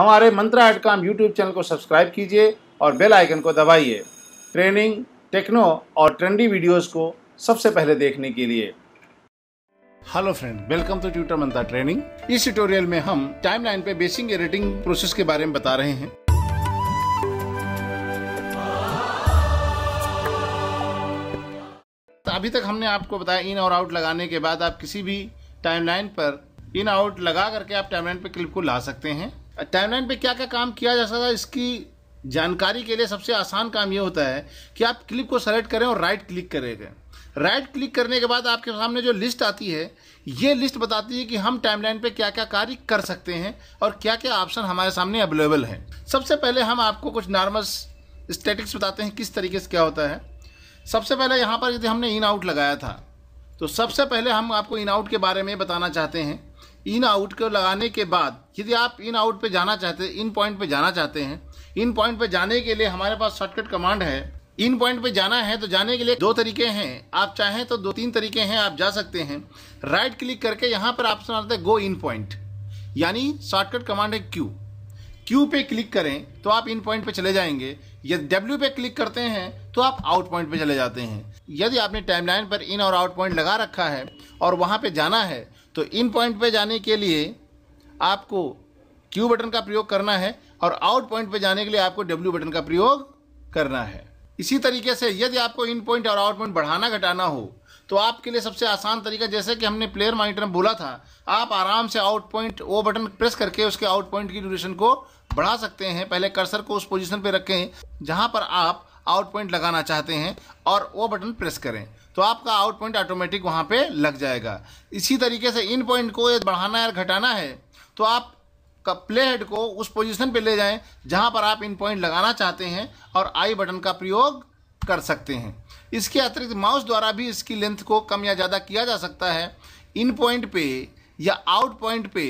हमारे मंत्रा एट काम यूट्यूब चैनल को सब्सक्राइब कीजिए और बेल आइकन को दबाइए ट्रेनिंग टेक्नो और ट्रेंडी वीडियोस को सबसे पहले देखने के लिए hello friend welcome to tutor Mantra training इस ट्यूटोरियल में हम टाइमलाइन पे बेसिंग एडिटिंग प्रोसेस के बारे में बता रहे हैं तो अभी तक हमने आपको बताया इन और आउट लगाने के बाद आप किसी भी टाइमलाइन पर इन आउट लगा करके आप टाइमलाइन पर क्लिप को ला सकते हैं टाइमलाइन पे क्या क्या काम किया जा सकता है इसकी जानकारी के लिए सबसे आसान काम ये होता है कि आप क्लिप को सेलेक्ट करें और राइट क्लिक करेंगे राइट क्लिक करने के बाद आपके सामने जो लिस्ट आती है ये लिस्ट बताती है कि हम टाइमलाइन पे क्या क्या कार्य कर सकते हैं और क्या क्या ऑप्शन हमारे सामने अवेलेबल हैं सबसे पहले हम आपको कुछ नॉर्मल स्टेटिक्स बताते हैं किस तरीके से क्या होता है सबसे पहले यहाँ पर यदि हमने इन आउट लगाया था तो सबसे पहले हम आपको इन आउट के बारे में बताना चाहते हैं इन आउट को लगाने के बाद यदि आप इन आउट पे जाना चाहते हैं इन पॉइंट पे जाना चाहते हैं इन पॉइंट पे जाने के लिए हमारे पास शॉर्टकट कमांड है इन पॉइंट पे जाना है तो जाने के लिए दो तरीके हैं आप चाहें तो दो तीन तरीके हैं आप जा सकते हैं राइट क्लिक करके यहाँ पर आप सुनाते हैं गो इन पॉइंट यानी शॉर्टकट कमांड है क्यू क्यू पे क्लिक करें तो आप इन पॉइंट पे चले जाएंगे यदि डब्ल्यू पे क्लिक करते हैं तो आप आउट पॉइंट पे चले जाते हैं यदि आपने टाइमलाइन पर इन और आउट पॉइंट लगा रखा है और वहाँ पे जाना है तो इन पॉइंट पे जाने के लिए आपको क्यू बटन का प्रयोग करना है और आउट पॉइंट पे जाने के लिए आपको डब्ल्यू बटन का प्रयोग करना है इसी तरीके से यदि आपको इन पॉइंट और आउट पॉइंट बढ़ाना घटाना हो तो आपके लिए सबसे आसान तरीका जैसे कि हमने प्लेयर मॉनिटर में बोला था आप आराम से out point O button press करके उसके आउट पॉइंट की ड्यूरेशन को बढ़ा सकते हैं पहले कर्सर को उस पोजीशन पे रखें जहां पर आप आउट पॉइंट लगाना चाहते हैं और ओ बटन प्रेस करें तो आपका आउट पॉइंट ऑटोमेटिक वहाँ पे लग जाएगा इसी तरीके से इन पॉइंट को बढ़ाना या घटाना है तो आप प्ले हेड को उस पोजीशन पे ले जाएं जहां पर आप इन पॉइंट लगाना चाहते हैं और आई बटन का प्रयोग कर सकते हैं इसके अतिरिक्त माउस द्वारा भी इसकी लेंथ को कम या ज़्यादा किया जा सकता है इन पॉइंट पे या आउट पॉइंट पे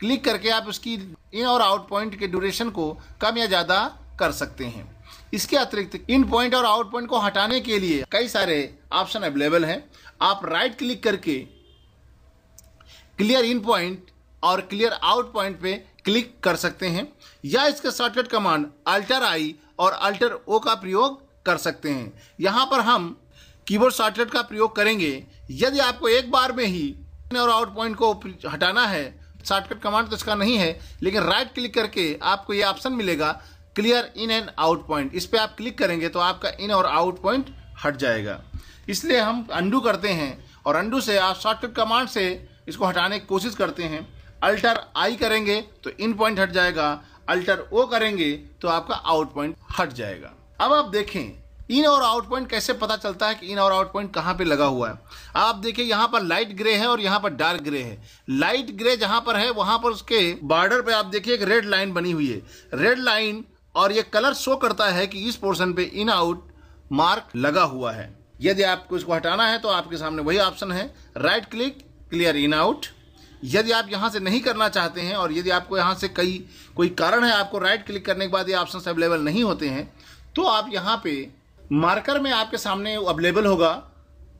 क्लिक करके आप उसकी इन और आउट पॉइंट के ड्यूरेशन को कम या ज़्यादा कर सकते हैं इसके अतिरिक्त इन पॉइंट और आउट पॉइंट को हटाने के लिए कई सारे ऑप्शन अवेलेबल है आप राइट क्लिक करके क्लियर इन पॉइंट और क्लियर आउट पॉइंट पे क्लिक कर सकते हैं या इसके शॉर्टकट कमांड अल्टर आई और अल्टर ओ का प्रयोग कर सकते हैं यहाँ पर हम कीबोर्ड शॉर्टकट का प्रयोग करेंगे यदि आपको एक बार में ही और आउट पॉइंट को हटाना है शॉर्टकट कमांड तो इसका नहीं है लेकिन राइट क्लिक करके आपको ये ऑप्शन मिलेगा clear in and out point इस पर आप क्लिक करेंगे तो आपका इन और आउट पॉइंट हट जाएगा इसलिए हम अंडू करते हैं और अंडू से आप शॉर्टकट कमांड से इसको हटाने की कोशिश करते हैं अल्टर आई करेंगे तो इन पॉइंट हट जाएगा अल्टर ओ करेंगे तो आपका आउट पॉइंट हट जाएगा अब आप देखें इन और आउट पॉइंट कैसे पता चलता है कि इन और आउट पॉइंट कहाँ पे लगा हुआ है आप देखिए यहाँ पर लाइट ग्रे है और यहाँ पर डार्क ग्रे है लाइट ग्रे जहाँ पर है वहाँ पर उसके बॉर्डर पे आप देखिए एक रेड लाइन बनी हुई है रेड लाइन और ये कलर शो करता है कि इस पोर्शन पे इन आउट मार्क लगा हुआ है यदि आपको इसको हटाना है तो आपके सामने वही ऑप्शन है right click clear in out यदि आप यहां से नहीं करना चाहते हैं और यदि आपको यहाँ से कई कोई कारण है आपको राइट क्लिक करने के बाद ये ऑप्शन अवेलेबल नहीं होते हैं तो आप यहाँ पे मार्कर में आपके सामने अवेलेबल होगा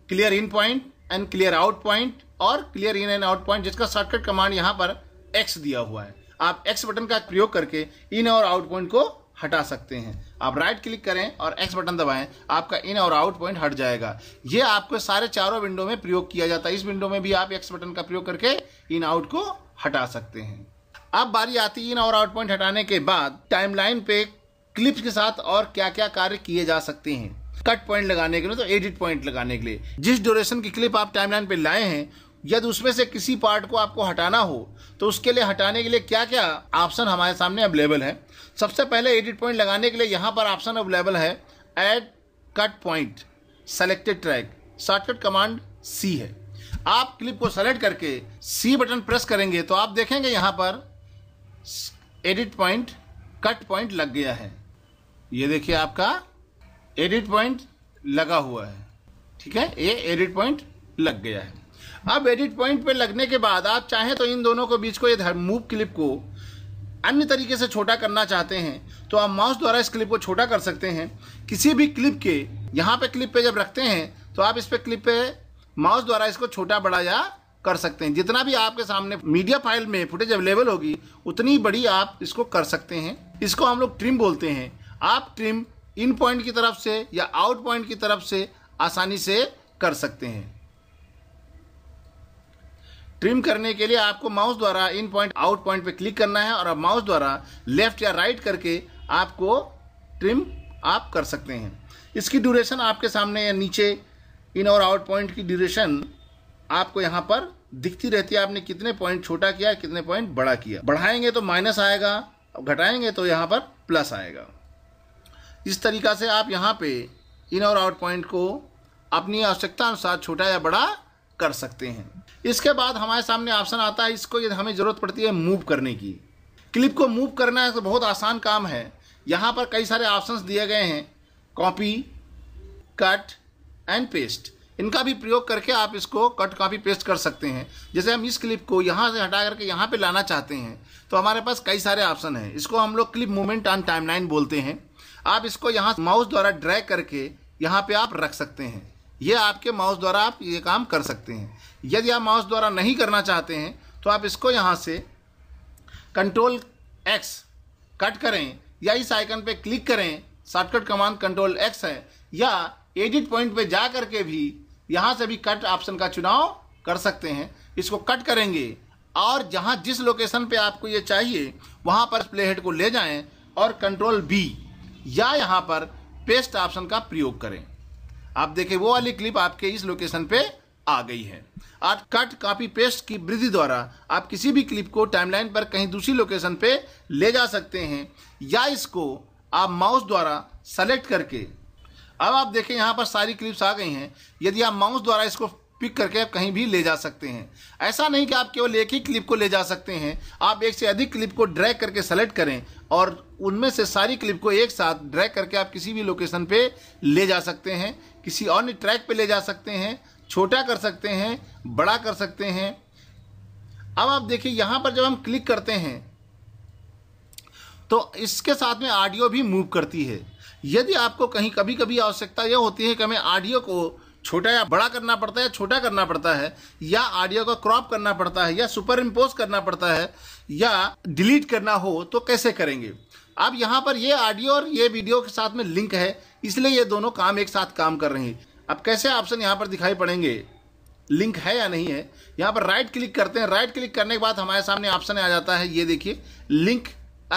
clear in point and clear out point और clear in and out point जिसका शॉर्टकट कमांड यहाँ पर एक्स दिया हुआ है आप एक्स बटन का प्रयोग करके इन और आउट पॉइंट को हटा सकते हैं आप राइट क्लिक करें और एक्स बटन दबाएं आपका इन और आउट पॉइंट हट जाएगा ये आपको सारे चारों विंडो में प्रयोग किया जाता है इस विंडो में भी आप एक्स बटन का प्रयोग करके इन आउट को हटा सकते हैं अब बारी आती है इन और आउट पॉइंट हटाने के बाद टाइमलाइन पे क्लिप्स के साथ और क्या क्या कार्य किए जा सकते हैं कट पॉइंट लगाने के लिए तो एडिट पॉइंट लगाने के लिए जिस ड्यूरेशन की क्लिप आप टाइमलाइन पे लाए हैं यदि उसमें से किसी पार्ट को आपको हटाना हो तो उसके लिए हटाने के लिए क्या क्या ऑप्शन हमारे सामने अवेलेबल है सबसे पहले एडिट पॉइंट लगाने के लिए यहाँ पर ऑप्शन अवेलेबल है add cut point selected track shortcut command C है आप क्लिप को सेलेक्ट करके सी बटन प्रेस करेंगे तो आप देखेंगे यहाँ पर एडिट पॉइंट कट पॉइंट लग गया है ये देखिए आपका एडिट पॉइंट लगा हुआ है ठीक है ये एडिट पॉइंट लग गया है अब एडिट पॉइंट पे लगने के बाद आप चाहें तो इन दोनों के बीच को ये मूव क्लिप को अन्य तरीके से छोटा करना चाहते हैं तो आप माउस द्वारा इस क्लिप को छोटा कर सकते हैं किसी भी क्लिप के यहाँ पे क्लिप पे जब रखते हैं तो आप इस पे क्लिप पे माउस द्वारा इसको छोटा बड़ा या कर सकते हैं जितना भी आपके सामने मीडिया फाइल में फुटेज अवेलेबल होगी उतनी बड़ी आप इसको कर सकते हैं इसको हम लोग ट्रिम बोलते हैं आप ट्रिम इन पॉइंट की तरफ से या आउट पॉइंट की तरफ से आसानी से कर सकते हैं ट्रिम करने के लिए आपको माउस द्वारा इन पॉइंट आउट पॉइंट पे क्लिक करना है और अब माउस द्वारा लेफ्ट या राइट करके आपको ट्रिम आप कर सकते हैं इसकी ड्यूरेशन आपके सामने या नीचे इन और आउट पॉइंट की ड्यूरेशन आपको यहाँ पर दिखती रहती है आपने कितने पॉइंट छोटा किया कितने पॉइंट बड़ा किया बढ़ाएंगे तो माइनस आएगा घटाएंगे तो यहाँ पर प्लस आएगा इस तरीका से आप यहाँ पे इन और आउट पॉइंट को अपनी आवश्यकता अनुसार छोटा या बड़ा कर सकते हैं इसके बाद हमारे सामने ऑप्शन आता है इसको यदि हमें ज़रूरत पड़ती है मूव करने की क्लिप को मूव करना है तो बहुत आसान काम है यहाँ पर कई सारे ऑप्शंस दिए गए हैं कॉपी कट एंड पेस्ट इनका भी प्रयोग करके आप इसको कट कॉपी पेस्ट कर सकते हैं जैसे हम इस क्लिप को यहाँ से हटा करके यहाँ पे लाना चाहते हैं तो हमारे पास कई सारे ऑप्शन हैं इसको हम लोग क्लिप मूवमेंट ऑन टाइमलाइन बोलते हैं आप इसको यहाँ माउस द्वारा ड्रैग करके यहाँ पे आप रख सकते हैं ये आपके माउस द्वारा आप ये काम कर सकते हैं यदि आप माउस द्वारा नहीं करना चाहते हैं तो आप इसको यहाँ से कंट्रोल एक्स कट करें या इस आइकन पे क्लिक करें शॉर्टकट कमांड कंट्रोल एक्स है या एडिट पॉइंट पे जा करके भी यहाँ से भी कट ऑप्शन का चुनाव कर सकते हैं इसको कट करेंगे और जहाँ जिस लोकेशन पे आपको ये चाहिए वहाँ पर प्ले हेड को ले जाएं और कंट्रोल बी या यहाँ पर पेस्ट ऑप्शन का प्रयोग करें आप देखें वो वाली क्लिप आपके इस लोकेशन पे आ गई है आज कट कॉपी पेस्ट की वृद्धि द्वारा आप किसी भी क्लिप को टाइमलाइन पर कहीं दूसरी लोकेशन पे ले जा सकते हैं या इसको आप माउस द्वारा सेलेक्ट करके अब आप देखें यहाँ पर सारी क्लिप्स आ गई हैं यदि आप माउस द्वारा इसको पिक करके आप कहीं भी ले जा सकते हैं ऐसा नहीं कि आप केवल एक ही क्लिप को ले जा सकते हैं आप एक से अधिक क्लिप को ड्रैग करके सेलेक्ट करें और उनमें से सारी क्लिप को एक साथ ड्रैग करके आप किसी भी लोकेशन पे ले जा सकते हैं किसी और ट्रैक पे ले जा सकते हैं छोटा कर सकते हैं बड़ा कर सकते हैं अब आप देखिए यहाँ पर जब हम क्लिक करते हैं तो इसके साथ में ऑडियो भी मूव करती है यदि आपको कहीं कभी कभी आवश्यकता यह होती है कि हमें ऑडियो को छोटा या बड़ा करना पड़ता है छोटा करना पड़ता है या ऑडियो का क्रॉप करना पड़ता है या सुपर इम्पोज करना पड़ता है या डिलीट करना हो तो कैसे करेंगे अब यहाँ पर ये ऑडियो और ये वीडियो के साथ में लिंक है इसलिए ये दोनों काम एक साथ काम कर रहे हैं अब कैसे ऑप्शन यहाँ पर दिखाई पड़ेंगे लिंक है या नहीं है यहाँ पर राइट क्लिक करते हैं राइट क्लिक करने के बाद हमारे सामने ऑप्शन आ जाता है ये देखिए लिंक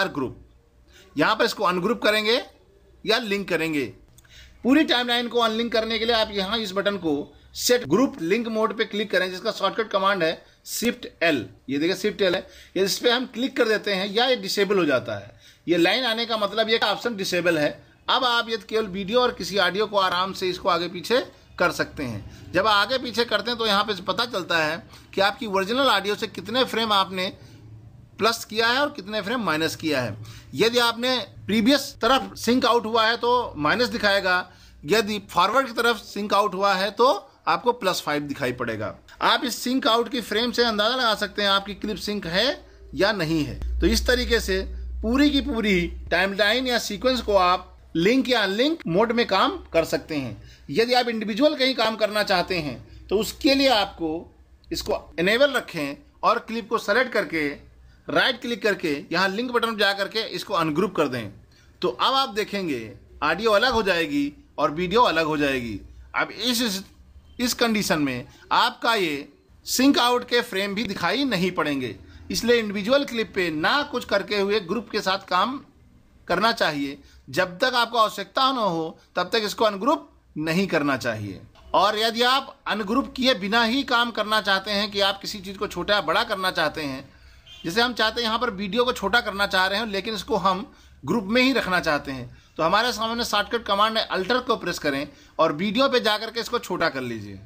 और ग्रुप यहाँ पर इसको अनग्रुप करेंगे या लिंक करेंगे पूरी टाइमलाइन को अनलिंक करने के लिए आप यहाँ इस बटन को सेट ग्रुप लिंक मोड पे क्लिक करें जिसका शॉर्टकट कमांड है शिफ्ट एल ये देखिए शिफ्ट एल है ये इस पर हम क्लिक कर देते हैं या ये डिसेबल हो जाता है ये लाइन आने का मतलब ये ऑप्शन डिसेबल है अब आप ये केवल वीडियो और किसी ऑडियो को आराम से इसको आगे पीछे कर सकते हैं जब आगे पीछे करते हैं तो यहाँ पे पता चलता है कि आपकी ओरिजिनल ऑडियो से कितने फ्रेम आपने प्लस किया है और कितने फ्रेम माइनस किया है यदि आपने प्रीवियस तरफ सिंक आउट हुआ है तो माइनस दिखाएगा यदि फॉरवर्ड की तरफ सिंक आउट हुआ है तो आपको प्लस फाइव दिखाई पड़ेगा आप इस सिंक आउट की फ्रेम से अंदाजा लगा सकते हैं आपकी क्लिप सिंक है या नहीं है तो इस तरीके से पूरी की पूरी टाइमलाइन या सीक्वेंस को आप लिंक या अनलिंक मोड में काम कर सकते हैं यदि आप इंडिविजुअल कहीं काम करना चाहते हैं तो उसके लिए आपको इसको इनेबल रखें और क्लिप को सेलेक्ट करके राइट क्लिक करके यहाँ लिंक बटन पर जा करके इसको अनग्रुप कर दें तो अब आप देखेंगे ऑडियो अलग हो जाएगी और वीडियो अलग हो जाएगी अब इस इस कंडीशन में आपका ये सिंक आउट के फ्रेम भी दिखाई नहीं पड़ेंगे इसलिए इंडिविजुअल क्लिप पे ना कुछ करके हुए ग्रुप के साथ काम करना चाहिए जब तक आपको आवश्यकता न हो तब तक इसको अनग्रुप नहीं करना चाहिए और यदि आप अनग्रुप किए बिना ही काम करना चाहते हैं कि आप किसी चीज़ को छोटा बड़ा करना चाहते हैं जैसे हम चाहते हैं यहाँ पर वीडियो को छोटा करना चाह रहे हैं लेकिन इसको हम ग्रुप में ही रखना चाहते हैं तो हमारे सामने शॉर्टकट कमांड है अल्टर को प्रेस करें और वीडियो पे जा करके इसको छोटा कर लीजिए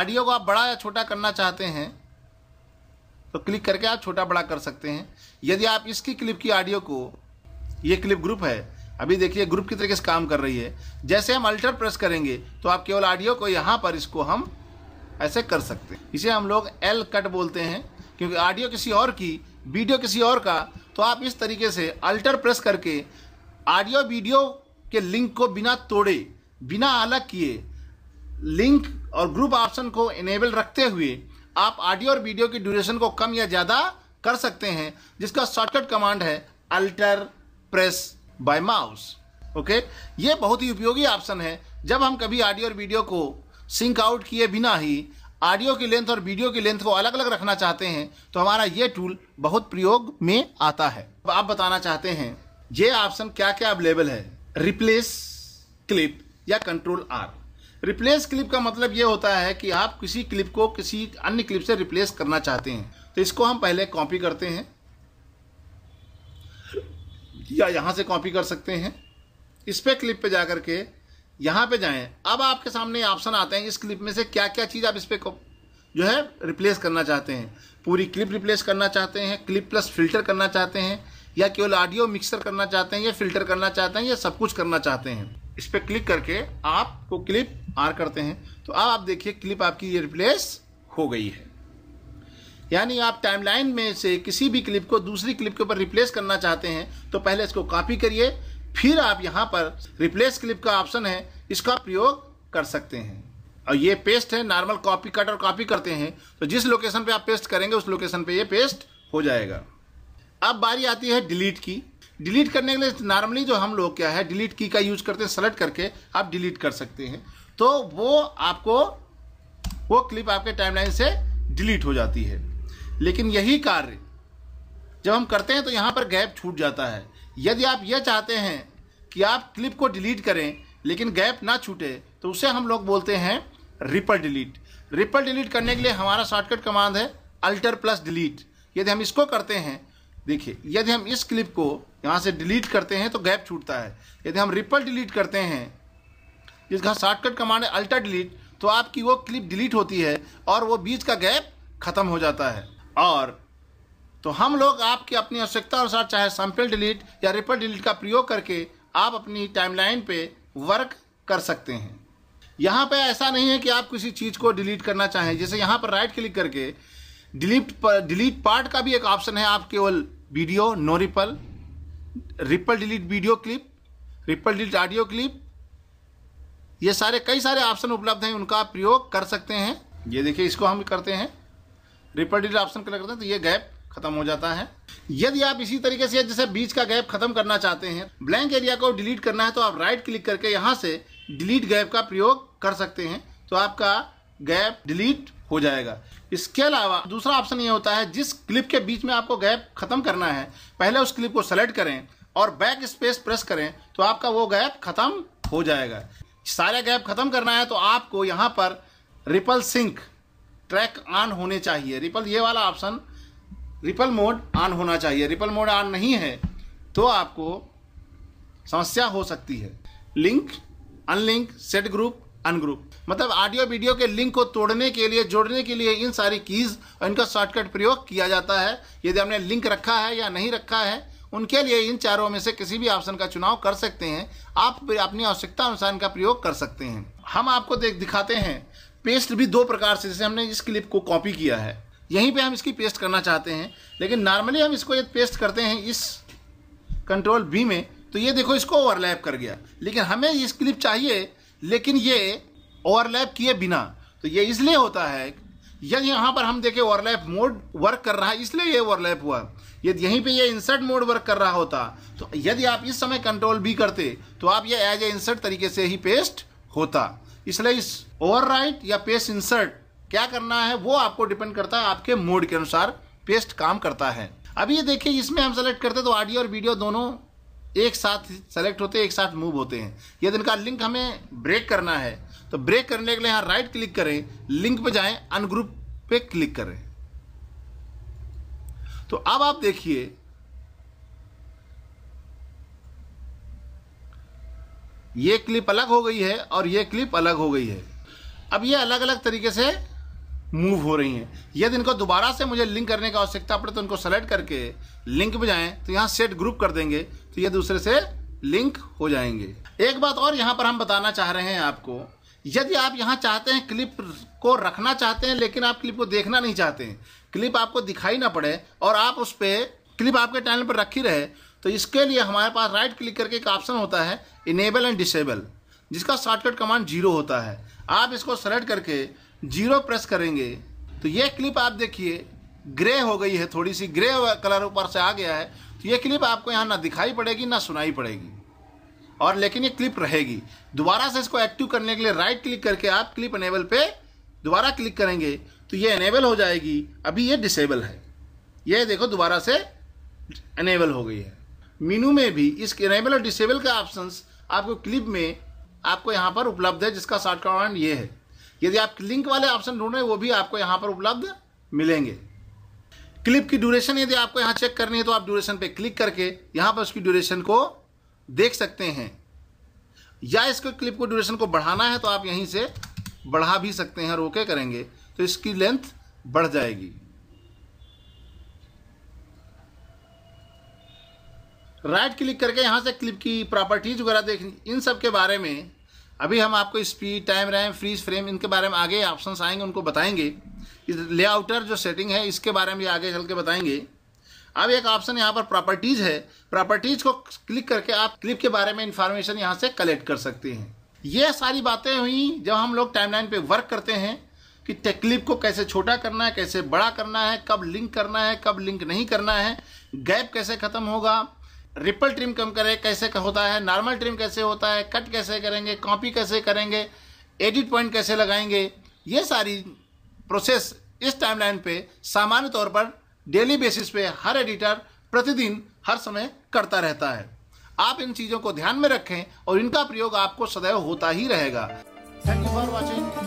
ऑडियो को आप बड़ा या छोटा करना चाहते हैं तो क्लिक करके आप छोटा बड़ा कर सकते हैं यदि आप इसकी क्लिप की ऑडियो को ये क्लिप ग्रुप है अभी देखिए ग्रुप की तरीके से काम कर रही है जैसे हम अल्टर प्रेस करेंगे तो आप केवल ऑडियो को यहाँ पर इसको हम ऐसे कर सकते हैं इसे हम लोग एल कट बोलते हैं क्योंकि ऑडियो किसी और की वीडियो किसी और का तो आप इस तरीके से अल्टर प्रेस करके ऑडियो वीडियो के लिंक को बिना तोड़े बिना अलग किए लिंक और ग्रुप ऑप्शन को इनेबल रखते हुए आप ऑडियो और वीडियो की ड्यूरेशन को कम या ज़्यादा कर सकते हैं जिसका शॉर्टकट कमांड है alter press by mouse okay ये बहुत ही उपयोगी ऑप्शन है जब हम कभी ऑडियो और वीडियो को सिंक आउट किए बिना ही ऑडियो की लेंथ और वीडियो की लेंथ को अलग अलग रखना चाहते हैं तो हमारा ये टूल बहुत प्रयोग में आता है अब आप बताना चाहते हैं ये ऑप्शन क्या क्या अवेलेबल है रिप्लेस क्लिप या कंट्रोल आर रिप्लेस क्लिप का मतलब ये होता है कि आप किसी क्लिप को किसी अन्य क्लिप से रिप्लेस करना चाहते हैं तो इसको हम पहले कॉपी करते हैं या यहाँ से कॉपी कर सकते हैं इस पर क्लिप पे जाकर के यहां पे जाएं अब आपके सामने ऑप्शन आते हैं इस क्लिप में से क्या क्या चीज़ आप इस पर जो है रिप्लेस करना चाहते हैं पूरी क्लिप रिप्लेस करना चाहते हैं क्लिप प्लस फिल्टर करना चाहते हैं या केवल ऑडियो मिक्सर करना चाहते हैं या फिल्टर करना चाहते हैं या सब कुछ करना चाहते हैं इस पर क्लिक करके आपको क्लिप आर करते हैं तो अब आप देखिए क्लिप आपकी ये रिप्लेस हो गई है यानी आप टाइमलाइन में से किसी भी क्लिप को दूसरी क्लिप के ऊपर रिप्लेस करना चाहते हैं तो पहले इसको कॉपी करिए फिर आप यहाँ पर रिप्लेस क्लिप का ऑप्शन है इसका प्रयोग कर सकते हैं और ये पेस्ट है नॉर्मल कॉपी कट और कॉपी करते हैं तो जिस लोकेशन पे आप पेस्ट करेंगे उस लोकेशन पे ये पेस्ट हो जाएगा अब बारी आती है डिलीट की डिलीट करने के लिए नॉर्मली जो हम लोग क्या है डिलीट की का यूज करते हैं सेलेक्ट करके आप डिलीट कर सकते हैं तो वो आपको वो क्लिप आपके टाइमलाइन से डिलीट हो जाती है लेकिन यही कार्य जब हम करते हैं तो यहाँ पर गैप छूट जाता है यदि आप यह चाहते हैं कि आप क्लिप को डिलीट करें लेकिन गैप ना छूटे तो उसे हम लोग बोलते हैं रिपल डिलीट रिपल डिलीट करने के लिए हमारा शॉर्टकट कमांड है अल्टर प्लस डिलीट यदि हम इसको करते हैं देखिए यदि हम इस क्लिप को यहाँ से डिलीट करते हैं तो गैप छूटता है यदि हम रिपल डिलीट करते हैं जिसका शॉर्टकट कमांड है अल्टर डिलीट तो आपकी वो क्लिप डिलीट होती है और वो बीच का गैप ख़त्म हो जाता है और तो हम लोग आपकी अपनी आवश्यकता अनुसार चाहे सैम्पल डिलीट या रिपर डिलीट का प्रयोग करके आप अपनी टाइमलाइन पे वर्क कर सकते हैं यहाँ पे ऐसा नहीं है कि आप किसी चीज़ को डिलीट करना चाहें जैसे यहाँ पर राइट क्लिक करके डिलीट पर डिलीट पार्ट का भी एक ऑप्शन है आप केवल video no ripple ripple delete video clip ripple delete audio clip ये सारे कई सारे ऑप्शन उपलब्ध हैं उनका प्रयोग कर सकते हैं ये देखिए इसको हम करते हैं रिपल डिलीट ऑप्शन क्लिक करते हैं तो ये गैप खत्म हो जाता है यदि आप इसी तरीके से जैसे बीच का गैप खत्म करना चाहते हैं ब्लैंक एरिया को डिलीट करना है तो आप राइट क्लिक करके यहाँ से डिलीट गैप का प्रयोग कर सकते हैं तो आपका गैप डिलीट हो जाएगा इसके अलावा दूसरा ऑप्शन ये होता है जिस क्लिप के बीच में आपको गैप खत्म करना है पहले उस क्लिप को सेलेक्ट करें और बैक स्पेस प्रेस करें तो आपका वो गैप खत्म हो जाएगा सारे गैप खत्म करना है तो आपको यहाँ पर रिपल सिंक ट्रैक ऑन होने चाहिए रिपल ये वाला ऑप्शन रिपल मोड ऑन होना चाहिए रिपल मोड ऑन नहीं है तो आपको समस्या हो सकती है link unlink set group ungroup मतलब ऑडियो वीडियो के लिंक को तोड़ने के लिए जोड़ने के लिए इन सारी कीज और इनका शॉर्टकट प्रयोग किया जाता है यदि हमने लिंक रखा है या नहीं रखा है उनके लिए इन चारों में से किसी भी ऑप्शन का चुनाव कर सकते हैं आप अपनी आवश्यकता अनुसार इनका प्रयोग कर सकते हैं हम आपको देख दिखाते हैं पेस्ट भी दो प्रकार से जैसे हमने इस क्लिप को कॉपी किया है यहीं पे हम इसकी पेस्ट करना चाहते हैं लेकिन नॉर्मली हम इसको यदि पेस्ट करते हैं इस कंट्रोल बी में तो ये देखो इसको ओवरलैप कर गया लेकिन हमें ये क्लिप चाहिए लेकिन ये ओवरलैप किए बिना तो ये इसलिए होता है यदि यहाँ पर हम देखें ओवरलैप मोड वर्क कर रहा है इसलिए ये ओवरलैप हुआ यदि यहीं पे ये इंसर्ट मोड वर्क कर रहा होता तो यदि आप इस समय कंट्रोल भी करते तो आप ये एज ए इंसर्ट तरीके से ही पेस्ट होता इसलिए इस ओवर या पेस्ट इंसर्ट क्या करना है वो आपको डिपेंड करता है आपके मूड के अनुसार पेस्ट काम करता है अब ये देखिए इसमें हम सेलेक्ट करते तो ऑडियो और वीडियो दोनों एक साथ सेलेक्ट होते हैं एक साथ मूव होते हैं यदि इनका लिंक हमें ब्रेक करना है तो ब्रेक करने के लिए यहाँ राइट क्लिक करें लिंक पे जाएं अनग्रुप पे क्लिक करें तो अब आप देखिए ये क्लिप अलग हो गई है और ये क्लिप अलग हो गई है अब ये अलग अलग तरीके से मूव हो रही हैं यदि इनको दोबारा से मुझे लिंक करने का आवश्यकता पड़े तो इनको सेलेक्ट करके लिंक में जाएं तो यहाँ सेट ग्रुप कर देंगे तो ये दूसरे से लिंक हो जाएंगे एक बात और यहाँ पर हम बताना चाह रहे हैं आपको यदि आप यहाँ चाहते हैं क्लिप को रखना चाहते हैं लेकिन आप क्लिप को देखना नहीं चाहते हैं क्लिप आपको दिखाई ना पड़े और आप उस पर क्लिप आपके चैनल पर रखी रहे तो इसके लिए हमारे पास राइट क्लिक करके एक ऑप्शन होता है इनेबल एंड डिसेबल जिसका शॉर्टकट कमांड जीरो होता है आप इसको सेलेक्ट करके जीरो प्रेस करेंगे तो ये क्लिप आप देखिए ग्रे हो गई है थोड़ी सी ग्रे कलर ऊपर से आ गया है तो ये क्लिप आपको यहाँ ना दिखाई पड़ेगी ना सुनाई पड़ेगी और लेकिन ये क्लिप रहेगी दोबारा से इसको एक्टिव करने के लिए राइट क्लिक करके आप क्लिप एनेबल पे दोबारा क्लिक करेंगे तो ये एनेबल हो जाएगी अभी ये डिसेबल है ये देखो दोबारा से एनेबल हो गई है मीनू में भी इस एनेबल और डिसेबल का ऑप्शन आपको क्लिप में आपको यहाँ पर उपलब्ध है जिसका शॉर्टकट ये है यदि आप लिंक वाले ऑप्शन ढूंढ रहे हैं वो भी आपको यहाँ पर उपलब्ध मिलेंगे क्लिप की ड्यूरेशन यदि आपको यहाँ चेक करनी है तो आप ड्यूरेशन पे क्लिक करके यहाँ पर उसकी ड्यूरेशन को देख सकते हैं या इसको क्लिप को ड्यूरेशन को बढ़ाना है तो आप यहीं से बढ़ा भी सकते हैं और ओके करेंगे तो इसकी लेंथ बढ़ जाएगी राइट क्लिक करके यहाँ से क्लिप की प्रॉपर्टीज वगैरह देखनी इन सब के बारे में अभी हम आपको speed time ram freeze frame इनके बारे में आगे ऑप्शन आएंगे उनको बताएंगे लेआउटर जो सेटिंग है इसके बारे में आगे चल के बताएंगे अब एक ऑप्शन यहाँ पर प्रॉपर्टीज़ है प्रॉपर्टीज़ को क्लिक करके आप क्लिप के बारे में इन्फॉर्मेशन यहाँ से कलेक्ट कर सकते हैं ये सारी बातें हुई जब हम लोग टाइमलाइन पे वर्क करते हैं कि क्लिप को कैसे छोटा करना है कैसे बड़ा करना है कब लिंक करना है कब लिंक नहीं करना है गैप कैसे ख़त्म होगा रिपल ट्रिम कम करें कैसे होता है नॉर्मल ट्रिम कैसे होता है कट कैसे करेंगे कॉपी कैसे करेंगे एडिट पॉइंट कैसे लगाएंगे ये सारी प्रोसेस इस टाइमलाइन पे सामान्य तौर पर डेली बेसिस पे हर एडिटर प्रतिदिन हर समय करता रहता है आप इन चीज़ों को ध्यान में रखें और इनका प्रयोग आपको सदैव होता ही रहेगा थैंक यू फॉर वॉचिंग